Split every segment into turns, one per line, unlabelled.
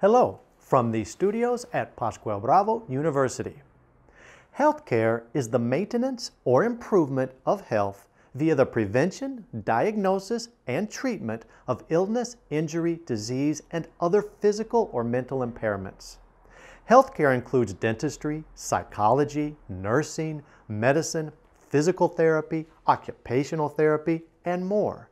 Hello from the studios at Pascual Bravo University. Healthcare is the maintenance or improvement of health via the prevention, diagnosis, and treatment of illness, injury, disease, and other physical or mental impairments. Healthcare includes dentistry, psychology, nursing, medicine, physical therapy, occupational therapy, and more.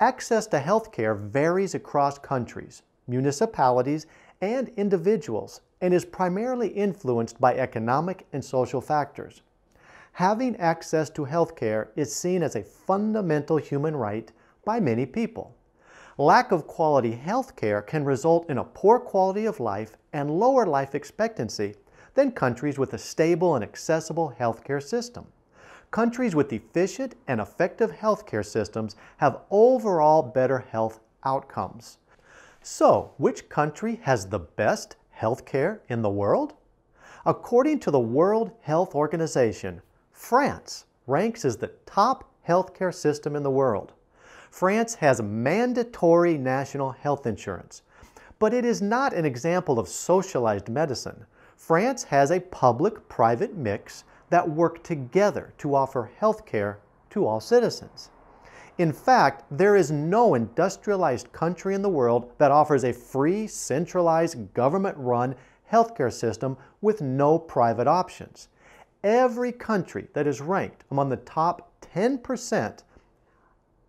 Access to healthcare varies across countries, municipalities, and individuals and is primarily influenced by economic and social factors. Having access to health care is seen as a fundamental human right by many people. Lack of quality health care can result in a poor quality of life and lower life expectancy than countries with a stable and accessible healthcare system. Countries with efficient and effective healthcare systems have overall better health outcomes. So, which country has the best healthcare in the world? According to the World Health Organization, France ranks as the top healthcare system in the world. France has mandatory national health insurance, but it is not an example of socialized medicine. France has a public-private mix that work together to offer healthcare to all citizens. In fact, there is no industrialized country in the world that offers a free, centralized, government-run healthcare system with no private options. Every country that is ranked among the top 10%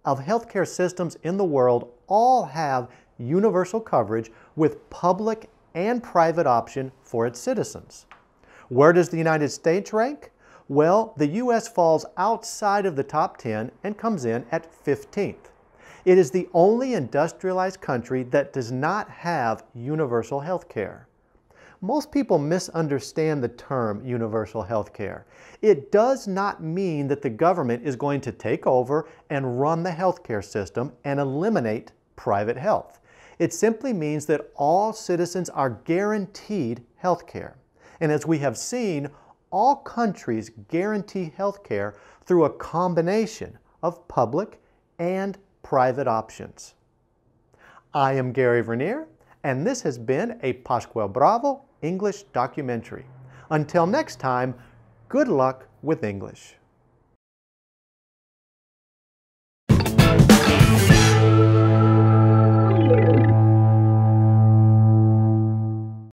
of healthcare systems in the world all have universal coverage with public and private option for its citizens. Where does the United States rank? Well, the U.S. falls outside of the top 10 and comes in at 15th. It is the only industrialized country that does not have universal health care. Most people misunderstand the term universal health care. It does not mean that the government is going to take over and run the health care system and eliminate private health. It simply means that all citizens are guaranteed health care. And as we have seen, all countries guarantee health care through a combination of public and private options. I am Gary Vernier, and this has been a Pascual Bravo English documentary. Until next time, good luck with English.